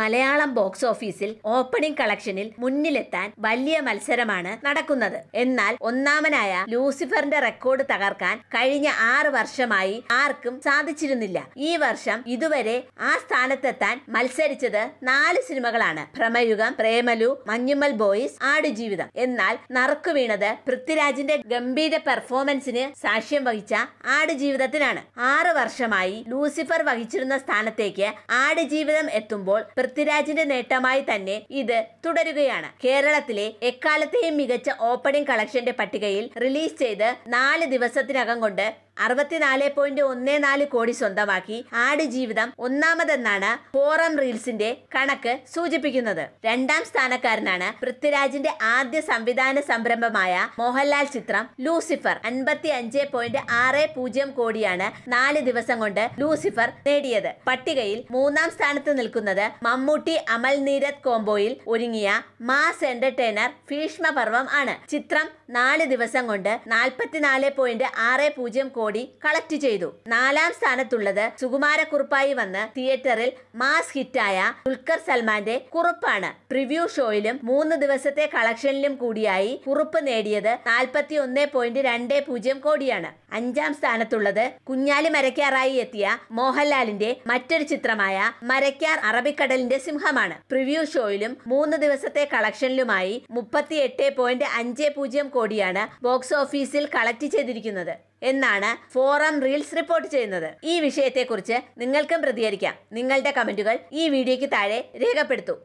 Malayalam box ഓഫീസിൽ opening കളക്ഷനിൽ മുന്നിലെത്താൻ വലിയ മത്സരമാണ് നടക്കുന്നത് എന്നാൽ ഒന്നാമനായ ലൂസിഫറിന്റെ റെക്കോർഡ് തകർക്കാൻ കഴിഞ്ഞ ആറ് വർഷമായി ആർക്കും സാധിച്ചിരുന്നില്ല ഈ വർഷം ഇതുവരെ ആ സ്ഥാനത്തെത്താൻ മത്സരിച്ചത് നാല് സിനിമകളാണ് ഭ്രമയുഗം പ്രേമലു മഞ്ഞുമ്മൽ ബോയ്സ് ആടുജീവിതം എന്നാൽ നറുക്കു വീണത് പൃഥ്വിരാജിന്റെ ഗംഭീര പെർഫോമൻസിന് സാക്ഷ്യം വഹിച്ച ആടുജീവിതത്തിനാണ് ആറ് വർഷമായി ലൂസിഫർ വഹിച്ചിരുന്ന സ്ഥാനത്തേക്ക് ആടുജീവിതം എത്തുമ്പോൾ പൃഥ്വിരാജിന്റെ നേട്ടമായി തന്നെ ഇത് തുടരുകയാണ് കേരളത്തിലെ എക്കാലത്തെയും മികച്ച ഓപ്പണിംഗ് കളക്ഷന്റെ പട്ടികയിൽ റിലീസ് ചെയ്ത് നാല് ദിവസത്തിനകം കൊണ്ട് അറുപത്തിനാല് പോയിന്റ് ഒന്ന് നാല് കോടി സ്വന്തമാക്കി ജീവിതം ഒന്നാമതെന്നാണ് ഫോറം റീൽസിന്റെ കണക്ക് സൂചിപ്പിക്കുന്നത് രണ്ടാം സ്ഥാനക്കാരനാണ് പൃഥ്വിരാജിന്റെ ആദ്യ സംവിധാന സംരംഭമായ മോഹൻലാൽ ചിത്രം ലൂസിഫർ അൻപത്തി അഞ്ച് പോയിന്റ് ആറ് പൂജ്യം കോടിയാണ് നാല് ദിവസം കൊണ്ട് ലൂസിഫർ നേടിയത് പട്ടികയിൽ മൂന്നാം സ്ഥാനത്ത് നിൽക്കുന്നത് മമ്മൂട്ടി അമൽ നീരത് കോംബോയിൽ ഒരുങ്ങിയ മാസ് എന്റർടൈനർ ഭീഷ്മപർവം ആണ് ചിത്രം നാല് ദിവസം കൊണ്ട് നാൽപ്പത്തിനാല് പോയിന്റ് ആറ് പൂജ്യം കോടി കോടി കളക്ട് ചെയ്തു നാലാം സ്ഥാനത്തുള്ളത് സുകുമാരക്കുറുപ്പായി വന്ന് തിയേറ്ററിൽ മാസ് ഹിറ്റായ ദുൽഖർ സൽമാന്റെ കുറുപ്പാണ് പ്രിവ്യൂ ഷോയിലും മൂന്ന് ദിവസത്തെ കളക്ഷനിലും കൂടിയായി കുറുപ്പ് നേടിയത് നാൽപ്പത്തി ഒന്ന് പോയിന്റ് രണ്ട് പൂജ്യം കോടിയാണ് അഞ്ചാം സ്ഥാനത്തുള്ളത് കുഞ്ഞാലി മരക്കാറായി എത്തിയ മോഹൻലാലിന്റെ മറ്റൊരു ചിത്രമായ മരക്കാർ അറബിക്കടലിന്റെ സിംഹമാണ് പ്രിവ്യൂ ഷോയിലും മൂന്ന് ദിവസത്തെ കളക്ഷനിലുമായി മുപ്പത്തി എട്ട് പോയിന്റ് അഞ്ച് പൂജ്യം കോടിയാണ് ബോക്സ് ഓഫീസിൽ കളക്ട് ചെയ്തിരിക്കുന്നത് എന്നാണ് ഫോറം റീൽസ് റിപ്പോർട്ട് ചെയ്യുന്നത് ഈ വിഷയത്തെക്കുറിച്ച് നിങ്ങൾക്കും പ്രതികരിക്കാം നിങ്ങളുടെ കമന്റുകൾ ഈ വീഡിയോയ്ക്ക് താഴെ രേഖപ്പെടുത്തൂ